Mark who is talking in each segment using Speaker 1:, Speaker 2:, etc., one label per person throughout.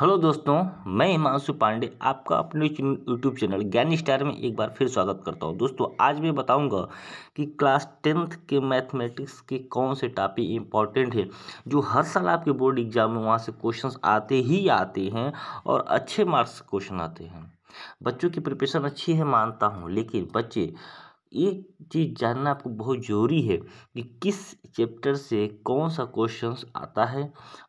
Speaker 1: Hello दोस्तों मैं हिमांशु पांडे आपका अपने यूट्यूब चैनल ज्ञान स्टार में एक बार फिर स्वागत करता हूं दोस्तों आज मैं बताऊंगा कि क्लास टेंथ के मैथमेटिक्स के कौन से टॉपिक इम्पॉर्टेंट है जो हर साल आपके बोर्ड एग्जाम में वहां से क्वेश्चंस आते ही आते हैं और अच्छे मार्क्स क्वेश्चन आते हैं बच्चों की प्रिपरेशन अच्छी है मानता हूँ लेकिन बच्चे ये चीज़ जानना आपको बहुत ज़रूरी है कि किस चैप्टर से कौन सा क्वेश्चंस आता है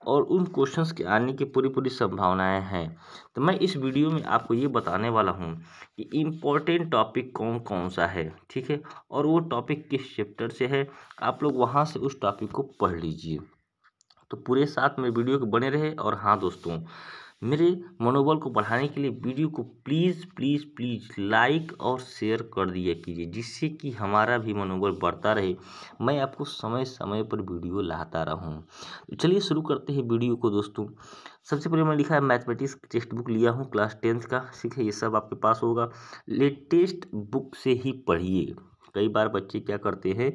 Speaker 1: और उन क्वेश्चंस के आने की पूरी पूरी संभावनाएं हैं तो मैं इस वीडियो में आपको ये बताने वाला हूँ कि इम्पोर्टेंट टॉपिक कौन कौन सा है ठीक है और वो टॉपिक किस चैप्टर से है आप लोग वहाँ से उस टॉपिक को पढ़ लीजिए तो पूरे साथ में वीडियो के बने रहे और हाँ दोस्तों मेरे मनोबल को बढ़ाने के लिए वीडियो को प्लीज़ प्लीज़ प्लीज़ लाइक और शेयर कर दिया कीजिए जिससे कि हमारा भी मनोबल बढ़ता रहे मैं आपको समय समय पर वीडियो लाता रहूँ तो चलिए शुरू करते हैं वीडियो को दोस्तों सबसे पहले मैंने लिखा है मैथमेटिक्स टेक्स्ट बुक लिया हूँ क्लास टेंथ का ठीक है ये सब आपके पास होगा लेटेस्ट बुक से ही पढ़िए कई बार बच्चे क्या करते हैं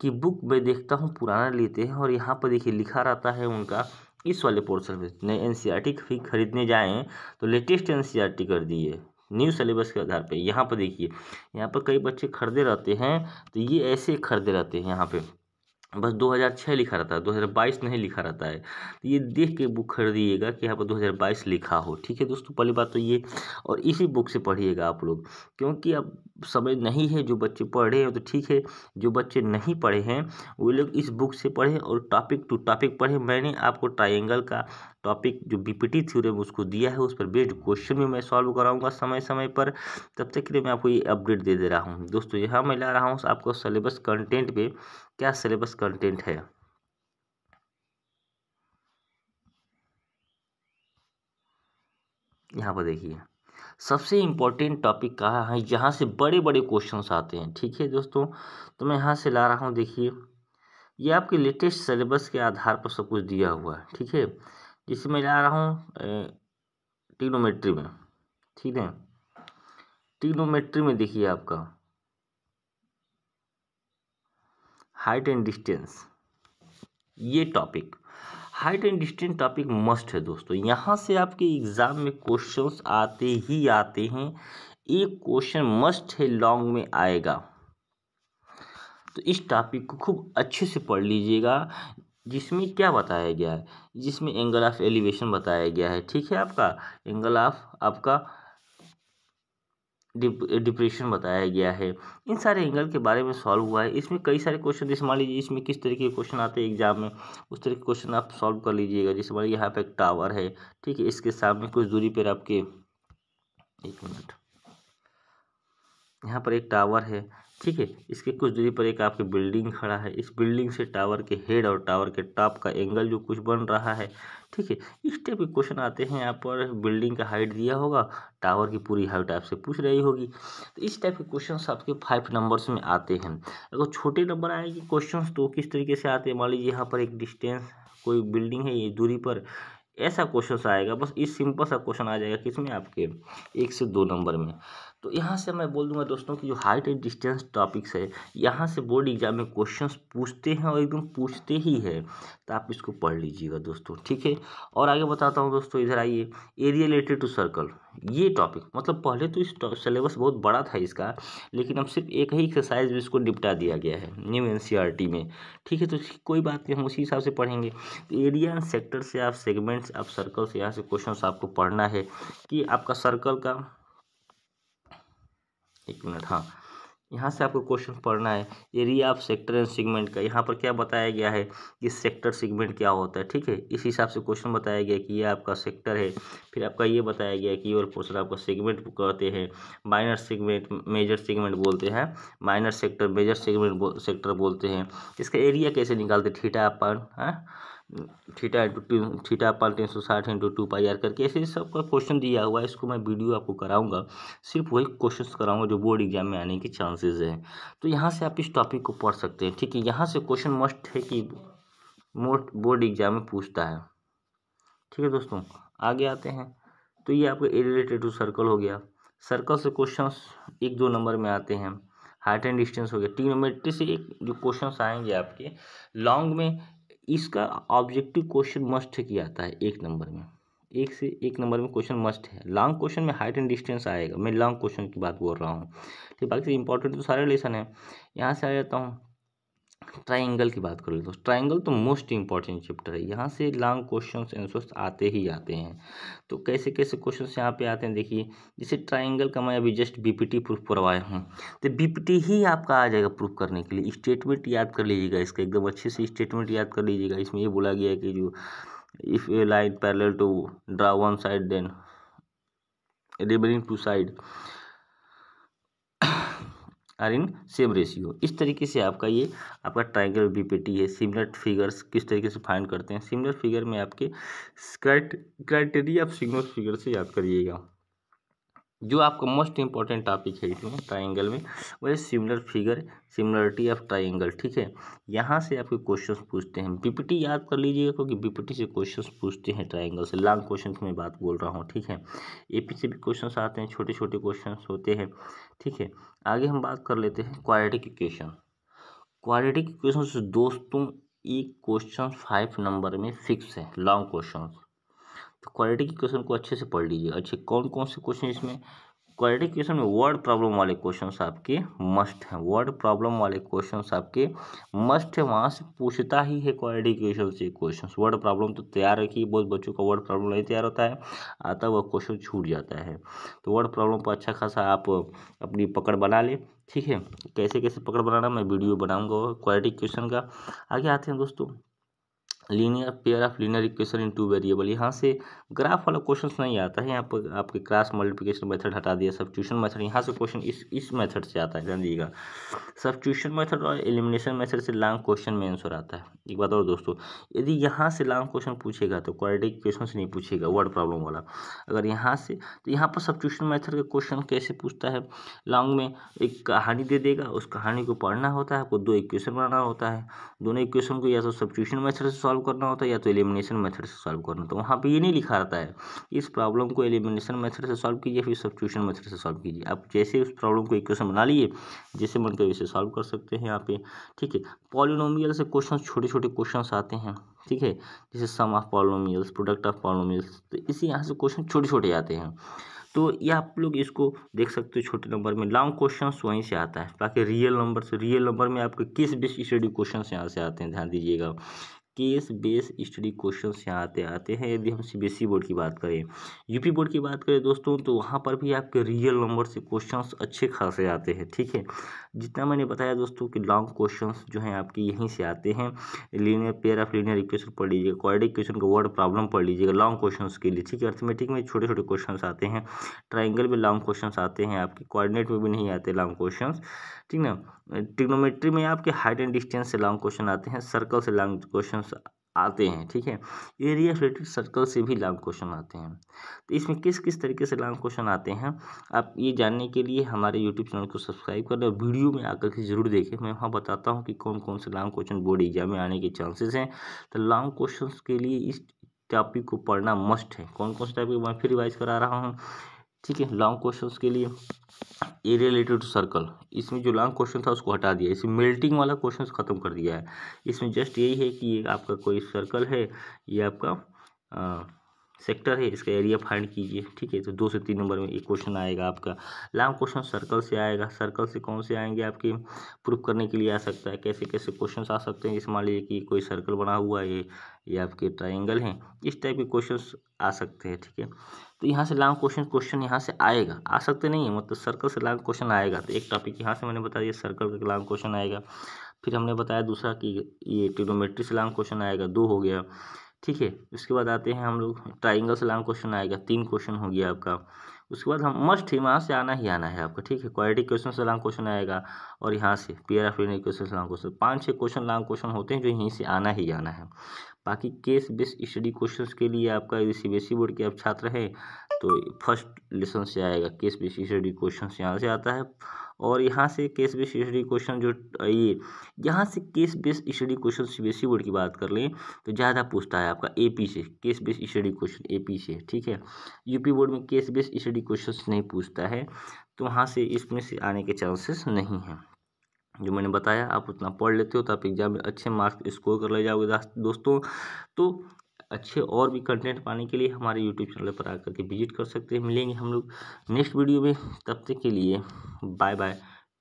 Speaker 1: कि बुक मैं देखता हूँ पुराना लेते हैं और यहाँ पर देखिए लिखा रहता है उनका इस वाले पोर्सन में एन टी e खरीदने जाएँ तो लेटेस्ट एन e कर दिए न्यू सिलेबस के आधार पे यहाँ पर देखिए यहाँ पर कई बच्चे खरीदे रहते हैं तो ये ऐसे खरीदे रहते हैं यहाँ पे बस दो हज़ार छः लिखा रहता है दो हज़ार बाईस नहीं लिखा रहता है तो ये देख के बुक खरीदिएगा कि यहाँ पर दो हज़ार बाईस लिखा हो ठीक है दोस्तों पहली बात तो ये और इसी बुक से पढ़िएगा आप लोग क्योंकि अब समय नहीं है जो बच्चे पढ़ रहे हैं तो ठीक है जो बच्चे नहीं पढ़े हैं वो लोग इस बुक से पढ़ें और टॉपिक टू टॉपिक पढ़ें मैंने आपको ट्राइंगल का टॉपिक जो बीपीटी थ्योरम उसको दिया है उस पर बेस्ड क्वेश्चन भी मैं सॉल्व कराऊंगा समय समय पर तब तक के लिए मैं आपको ये अपडेट दे दे रहा हूँ दोस्तों यहाँ मैं ला रहा हूँ आपको सिलेबस कंटेंट पे क्या सिलेबस कंटेंट है यहाँ पर देखिए सबसे इम्पोर्टेंट टॉपिक कहाँ है यहाँ से बड़े बड़े क्वेश्चन आते हैं ठीक है दोस्तों तो मैं यहाँ से ला रहा हूँ देखिए ये आपके लेटेस्ट सिलेबस के आधार पर सब कुछ दिया हुआ है ठीक है किस में जा रहा हूँ टिग्नोमेट्री में ठीक है टिग्नोमेट्री में देखिए आपका हाइट एंड डिस्टेंस ये topic height and distance topic must है दोस्तों यहाँ से आपके एग्ज़ाम में क्वेश्चंस आते ही आते हैं एक क्वेश्चन मस्ट है लॉन्ग में आएगा तो इस टॉपिक को खूब अच्छे से पढ़ लीजिएगा जिसमें क्या बताया गया है जिसमें एंगल ऑफ एलिवेशन बताया गया है ठीक है आपका एंगल ऑफ आपका डिप्रेशन बताया गया है इन सारे एंगल के बारे में सॉल्व हुआ है इसमें कई सारे क्वेश्चन जैसे मान लीजिए इसमें किस तरीके के क्वेश्चन आते हैं एग्जाम में उस तरह के क्वेश्चन आप सॉल्व कर लीजिएगा जैसे मान लीजिए यहाँ पर एक टावर है ठीक है इसके सामने कुछ दूरी पर आपके एक मिनट यहाँ पर एक टावर है ठीक है इसके कुछ दूरी पर एक आपके बिल्डिंग खड़ा है इस बिल्डिंग से टावर के हेड और टावर के टॉप का एंगल जो कुछ बन रहा है ठीक है इस टाइप के क्वेश्चन आते हैं यहाँ पर बिल्डिंग का हाइट दिया होगा टावर की पूरी हाइट आपसे पूछ रही होगी तो इस टाइप के क्वेश्चन आपके फाइव नंबर्स में आते हैं अगर छोटे नंबर आएंगे क्वेश्चन तो किस तरीके से आते हैं मान लीजिए यहाँ पर एक डिस्टेंस कोई बिल्डिंग है ये दूरी पर ऐसा क्वेश्चन आएगा बस इस सिंपल सा क्वेश्चन आ जाएगा किसमें आपके एक से दो नंबर में तो यहाँ से मैं बोल दूंगा दोस्तों कि जो हाइट एंड डिस्टेंस टॉपिक्स है यहाँ से बोर्ड एग्जाम में क्वेश्चंस पूछते हैं और एकदम पूछते ही है तो आप इसको पढ़ लीजिएगा दोस्तों ठीक है और आगे बताता हूँ दोस्तों इधर आइए एरिया रिलेटेड टू सर्कल ये टॉपिक मतलब पहले तो इस सिलेबस बहुत बड़ा था इसका लेकिन अब सिर्फ एक ही एक्सरसाइज में इसको निपटा दिया गया है न्यू एन e में ठीक है तो कोई बात नहीं हम उसी हिसाब से पढ़ेंगे तो एरिया एंड सेक्टर से आप सेगमेंट्स आप सर्कल से यहाँ से क्वेश्चन आपको पढ़ना है कि आपका सर्कल का एक मिनट हाँ यहाँ से आपको क्वेश्चन पढ़ना है area of sector and segment का यहाँ पर क्या बताया गया है कि सेक्टर सेगमेंट क्या होता है ठीक है इस हिसाब से क्वेश्चन बताया गया कि ये आपका सेक्टर है फिर आपका ये बताया गया कि ये पोर्सन आपका सेगमेंट कहते हैं माइनर सेगमेंट मेजर सेगमेंट बोलते हैं minor sector major segment sector बोलते हैं इसका एरिया कैसे निकालते थीटा अपन है हाँ? थीटा इंटू टू थीटा पाल तीन सौ साठ इंटू टू पाई आर करके ऐसे सबका क्वेश्चन दिया हुआ है इसको मैं वीडियो आपको कराऊंगा सिर्फ वही क्वेश्चंस कराऊंगा जो बोर्ड एग्जाम में आने के चांसेस हैं तो यहाँ से आप इस टॉपिक को पढ़ सकते हैं ठीक है यहाँ से क्वेश्चन मस्ट है कि मोस्ट बोर्ड एग्जाम में पूछता है ठीक है दोस्तों आगे आते हैं तो ये आपका एरिलेटेड टू सर्कल हो गया सर्कल से क्वेश्चन एक दो नंबर में आते हैं हाइट एंड डिस्टेंस हो गया टीनोमेट्री से एक जो क्वेश्चन आएंगे आपके लॉन्ग में इसका ऑब्जेक्टिव क्वेश्चन मस्ट किया आता है एक नंबर में एक से एक नंबर में क्वेश्चन मस्ट है लॉन्ग क्वेश्चन में हाइट एंड डिस्टेंस आएगा मैं लॉन्ग क्वेश्चन की बात बोल रहा हूँ ठीक बाकी इंपॉर्टेंट तो सारे लेसन है यहाँ से आ जाता हूँ ट्राइंगल की बात कर लेते हैं ट्राइंगल तो मोस्ट इंपॉर्टेंट चैप्टर है यहाँ से लॉन्ग क्वेश्चन आंसर्स आते ही आते हैं तो कैसे कैसे क्वेश्चन यहाँ पे आते हैं देखिए जैसे ट्राइंगल का मैं अभी जस्ट बीपीटी प्रूफ करवाया हूँ तो बीपीटी ही आपका आ जाएगा प्रूफ करने के लिए स्टेटमेंट याद कर लीजिएगा इसका एकदम अच्छे से स्टेटमेंट याद कर लीजिएगा इसमें ये बोला गया है कि जो if a line parallel to draw one side then remaining two side are in same ratio इस तरीके से आपका ये आपका ट्राइंगल बीपीटी है सिमिलर फिगर्स किस तरीके से फाइंड करते हैं सिमिलर फिगर में आपके क्राइटेरिया ऑफ सिग्नल फिगर से याद करिएगा जो आपका मोस्ट इंपॉर्टेंट टॉपिक है इसमें ट्राइंगल में वह similar figure similarity of triangle ठीक है यहाँ से आपके क्वेश्चन पूछते हैं बीपीटी याद कर लीजिएगा क्योंकि बीपीटी से क्वेश्चन पूछते हैं ट्राइंगल से लॉन्ग क्वेश्चन में बात बोल रहा हूँ ठीक है एपी से भी क्वेश्चन आते हैं छोटे छोटे क्वेश्चन होते हैं ठीक है आगे हम बात कर लेते हैं क्वाड्रेटिक इक्वेशन क्वालिटी इक्वेशन से दोस्तों एक क्वेश्चन फाइव नंबर में फिक्स है लॉन्ग क्वेश्चन तो के इक्वेशन को अच्छे से पढ़ लीजिए अच्छे कौन कौन से क्वेश्चन इसमें क्वालिटी क्वेश्चन में वर्ड प्रॉब्लम वाले क्वेश्चन आपके मस्ट हैं वर्ड प्रॉब्लम वाले क्वेश्चन आपके मस्ट है वहाँ से पूछता ही है क्वालिटी क्वेश्चन से क्वेश्चन वर्ड प्रॉब्लम तो तैयार रखिए बहुत बच्चों का वर्ड प्रॉब्लम नहीं तैयार होता है आता हुआ क्वेश्चन छूट जाता है तो वर्ड प्रॉब्लम पर अच्छा खासा आप अपनी पकड़ बना लें ठीक है कैसे कैसे पकड़ बनाना मैं वीडियो बनाऊँगा क्वालिटी क्वेश्चन का आगे आते हैं दोस्तों linear pair of linear equation in two variable यहाँ से ग्राफ वाला क्वेश्चन नहीं आता है यहाँ पर आपके क्लास मल्टीप्लिकेशन मेथड हटा दिया ट्यूशन मेथड यहाँ से क्वेश्चन इस इस मेथड से आता है ध्यान दीजिएगा ट्यूशन मेथड और एलिमिनेशन मेथड से लॉन्ग क्वेश्चन में आंसर आता है एक बात और दोस्तों यदि यहाँ से लॉन्ग क्वेश्चन पूछेगा तो क्वालिटी क्वेश्चन से नहीं पूछेगा वर्ड प्रॉब्लम वाला अगर यहाँ से तो यहाँ पर ट्यूशन मैथड का क्वेश्चन कैसे पूछता है लॉन्ग में एक कहानी दे देगा उस कहानी को पढ़ना होता है आपको दो इक्वेशन बनाना होता है दोनों इक्वेशन को या तो ट्यूशन मैथड से सॉल्व सॉल्व करना होता है या तो एलिमिनेशन मेथड से सॉल्व करना होता है वहाँ पर ये नहीं लिखा रहता है इस प्रॉब्लम को एलिमिनेशन मेथड से सॉल्व कीजिए फिर सब्सटीट्यूशन मेथड से सॉल्व कीजिए आप जैसे उस प्रॉब्लम को इक्वेशन बना लिए जैसे मन कर सॉल्व कर सकते हैं यहाँ पे ठीक है पॉलिनोमियल से क्वेश्चन छोटे छोटे क्वेश्चन आते हैं ठीक है जैसे sum of polynomials product of polynomials तो इसी यहाँ से क्वेश्चन छोटे छोटे आते हैं तो ये आप लोग इसको देख सकते हो छोटे नंबर में लॉन्ग क्वेश्चन वहीं से आता है बाकी रियल नंबर से रियल नंबर में आपके किस बेस स्टडी क्वेश्चन यहाँ से आते हैं ध्यान दीजिएगा केस बेस स्टडी क्वेश्चन यहाँ आते आते हैं यदि हम सी e बोर्ड की बात करें यूपी बोर्ड की बात करें दोस्तों तो वहाँ पर भी आपके रियल नंबर से क्वेश्चंस अच्छे खासे आते हैं ठीक है जितना मैंने बताया दोस्तों कि लॉन्ग क्वेश्चंस जो हैं आपके यहीं से आते हैं linear pair of linear equation पढ़ लीजिएगा क्वाड्रेटिक क्वेश्चन का वर्ड प्रॉब्लम पढ़ लीजिएगा लॉन्ग क्वेश्चन के लिए ठीक है अर्थमेटिक में छोटे छोटे क्वेश्चन आते हैं ट्राइंगल में लॉन्ग क्वेश्चन आते हैं आपके कॉर्डिनेट में भी नहीं आते लॉन्ग क्वेश्चन ठीक ना ट्रिग्नोमेट्री में आपके हाइट एंड डिस्टेंस से लॉन्ग क्वेश्चन आते हैं सर्कल से लॉन्ग क्वेश्चन आते हैं ठीक है एरिया रिलेटेड सर्कल से भी लॉन्ग क्वेश्चन आते हैं तो इसमें किस किस तरीके से लॉन्ग क्वेश्चन आते हैं आप ये जानने के लिए हमारे यूट्यूब चैनल को सब्सक्राइब करें और वीडियो में आकर के जरूर देखें मैं वहाँ बताता हूँ कि कौन कौन से लॉन्ग क्वेश्चन बोर्ड एग्जाम में आने के चांसेस हैं तो लॉन्ग क्वेश्चन के लिए इस टॉपिक को पढ़ना मस्ट है कौन कौन से टॉपिक मैं फिर रिवाइज करा रहा हूँ ठीक है लॉन्ग क्वेश्चंस के लिए ए रिलेटेड टू सर्कल इसमें जो लॉन्ग क्वेश्चन था उसको हटा दिया इसमें मेल्टिंग वाला क्वेश्चन ख़त्म कर दिया है इसमें जस्ट यही है कि ये आपका कोई सर्कल है ये आपका आ, सेक्टर है इसका एरिया फाइंड कीजिए ठीक है तो दो से तीन नंबर में एक क्वेश्चन आएगा आपका लाम क्वेश्चन सर्कल से आएगा सर्कल से कौन से आएंगे आपके प्रूफ करने के लिए आ सकता है कैसे कैसे क्वेश्चन आ सकते हैं जैसे मान लीजिए कि कोई सर्कल बना हुआ है ये आपके ट्राइंगल हैं इस टाइप के क्वेश्चन आ सकते हैं ठीक है तो यहाँ से लॉन्ग क्वेश्चन क्वेश्चन यहाँ से आएगा आ सकते नहीं है मतलब सर्कल से लॉन्ग क्वेश्चन आएगा तो एक टॉपिक यहाँ से मैंने बता दिया सर्कल का लॉन्ग क्वेश्चन आएगा फिर हमने बताया दूसरा कि ये टिनोमेट्री से लॉन्ग क्वेश्चन आएगा दो हो गया ठीक है उसके बाद आते हैं हम लोग ट्राइंगल से लॉन्ग क्वेश्चन आएगा तीन क्वेश्चन हो गया आपका उसके बाद हम मस्ट ही वहाँ से आना ही आना है आपका ठीक है क्वालिटी क्वेश्चन से लॉन्ग क्वेश्चन आएगा और यहाँ से पी ऑफ लीनियर क्वेश्चन से क्वेश्चन पाँच छः क्वेश्चन लॉन्ग क्वेश्चन होते हैं जो यहीं से आना ही आना है बाकी केस बेस्ड स्टडी क्वेश्चन के लिए आपका यदि C B S E board के आप छात्र हैं तो फर्स्ट लेसन से आएगा केस बेस्ड स्टडी क्वेश्चन यहाँ से आता है और यहाँ से केस बेस स्टडी क्वेश्चन जो ये यहाँ से case base study question C board की बात कर लें तो ज़्यादा पूछता है आपका एपी से case base study question AP से ठीक है यूपी बोर्ड में केस बेस स्टडी क्वेश्चन नहीं पूछता है तो वहाँ से इसमें से आने के चांसेस नहीं हैं जो मैंने बताया आप उतना पढ़ लेते हो तो आप एग्जाम में अच्छे मार्क्स स्कोर कर ले जाओगे दोस्तों तो अच्छे और भी कंटेंट पाने के लिए हमारे यूट्यूब चैनल पर आकर के विजिट कर सकते हैं मिलेंगे हम लोग नेक्स्ट वीडियो में तब तक के लिए बाय बाय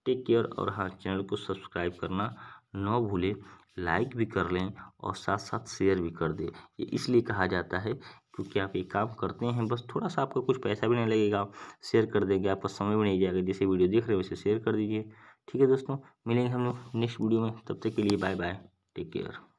Speaker 1: टेक केयर और हाँ चैनल को सब्सक्राइब करना न भूलें लाइक भी कर लें और साथ साथ शेयर भी कर दें ये इसलिए कहा जाता है क्योंकि आप ये काम करते हैं बस थोड़ा सा आपका कुछ पैसा भी नहीं लगेगा शेयर कर देंगे आपका समय भी नहीं जाएगा जैसे वीडियो देख रहे हो वैसे शेयर कर दीजिए ठीक है दोस्तों मिलेंगे हम लोग नेक्स्ट वीडियो में तब तक के लिए बाय बाय टेक केयर